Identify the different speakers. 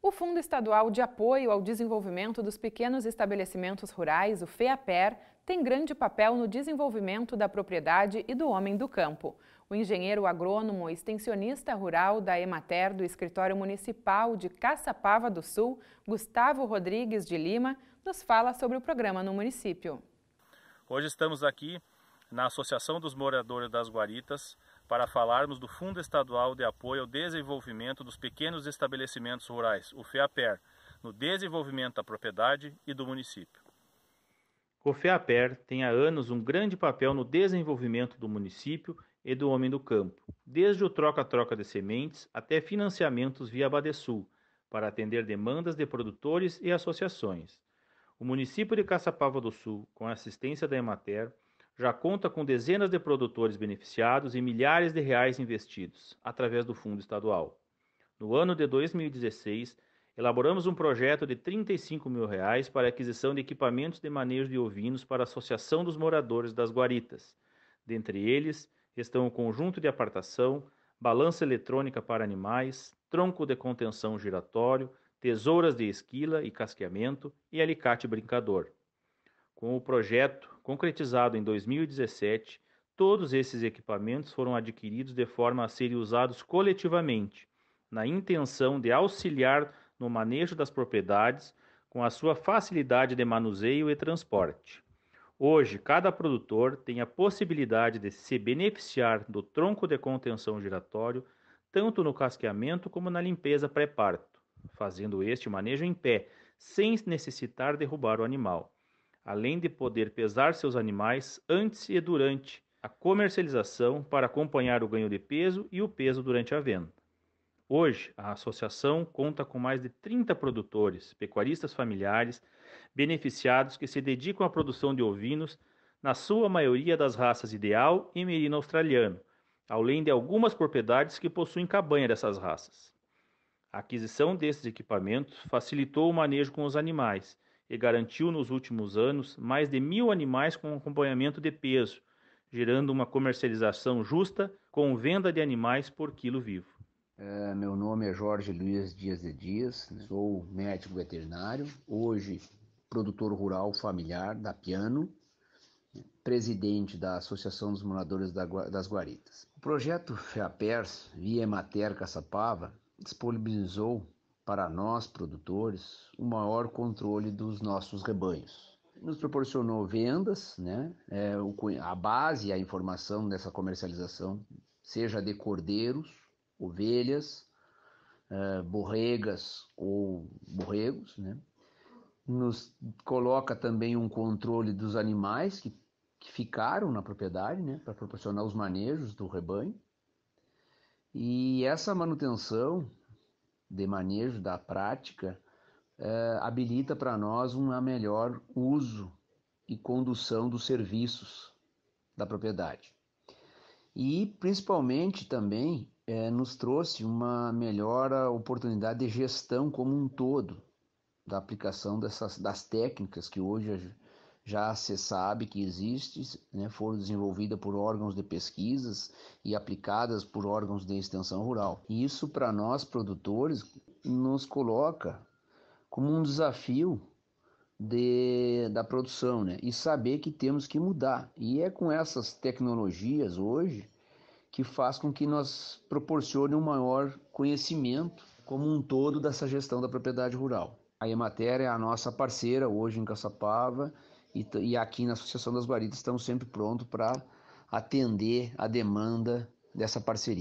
Speaker 1: O Fundo Estadual de Apoio ao Desenvolvimento dos Pequenos Estabelecimentos Rurais, o FEAPER, tem grande papel no desenvolvimento da propriedade e do homem do campo. O engenheiro agrônomo extensionista rural da Emater do Escritório Municipal de Caçapava do Sul, Gustavo Rodrigues de Lima, nos fala sobre o programa no município. Hoje estamos aqui na Associação dos Moradores das Guaritas, para falarmos do Fundo Estadual de Apoio ao Desenvolvimento dos Pequenos Estabelecimentos Rurais, o FEAPER, no desenvolvimento da propriedade e do município. O FEAPER tem há anos um grande papel no desenvolvimento do município e do homem do campo, desde o troca-troca de sementes até financiamentos via Badesul, para atender demandas de produtores e associações. O município de Caçapava do Sul, com a assistência da Emater, já conta com dezenas de produtores beneficiados e milhares de reais investidos através do fundo estadual. No ano de 2016, elaboramos um projeto de 35 mil reais para aquisição de equipamentos de manejo de ovinos para a Associação dos Moradores das Guaritas. Dentre eles estão o conjunto de apartação, balança eletrônica para animais, tronco de contenção giratório, tesouras de esquila e casqueamento e alicate brincador. Com o projeto concretizado em 2017, todos esses equipamentos foram adquiridos de forma a serem usados coletivamente, na intenção de auxiliar no manejo das propriedades com a sua facilidade de manuseio e transporte. Hoje, cada produtor tem a possibilidade de se beneficiar do tronco de contenção giratório, tanto no casqueamento como na limpeza pré-parto, fazendo este manejo em pé, sem necessitar derrubar o animal além de poder pesar seus animais antes e durante a comercialização para acompanhar o ganho de peso e o peso durante a venda. Hoje, a associação conta com mais de 30 produtores, pecuaristas familiares, beneficiados que se dedicam à produção de ovinos, na sua maioria das raças ideal e merino australiano, além de algumas propriedades que possuem cabanha dessas raças. A aquisição desses equipamentos facilitou o manejo com os animais e garantiu nos últimos anos mais de mil animais com acompanhamento de peso, gerando uma comercialização justa com venda de animais por quilo vivo.
Speaker 2: É, meu nome é Jorge Luiz Dias de Dias, sou médico veterinário, hoje produtor rural familiar da Piano, presidente da Associação dos Moradores das Guaritas. O projeto FEAPERS, via Emater Caçapava, disponibilizou para nós produtores o um maior controle dos nossos rebanhos. Nos proporcionou vendas, né? É, a base, a informação dessa comercialização, seja de cordeiros, ovelhas, é, borregas ou borregos, né? Nos coloca também um controle dos animais que, que ficaram na propriedade, né? Para proporcionar os manejos do rebanho. E essa manutenção de manejo da prática eh, habilita para nós um melhor uso e condução dos serviços da propriedade. E, principalmente, também eh, nos trouxe uma melhor oportunidade de gestão como um todo da aplicação dessas, das técnicas que hoje já se sabe que existe, né, foram desenvolvidas por órgãos de pesquisas e aplicadas por órgãos de extensão rural. E isso para nós produtores nos coloca como um desafio de, da produção, né? E saber que temos que mudar. E é com essas tecnologias hoje que faz com que nós proporcione um maior conhecimento como um todo dessa gestão da propriedade rural. A Emater é a nossa parceira hoje em Caçapava e, e aqui na Associação das Guaridas estamos sempre prontos para atender a demanda dessa parceria.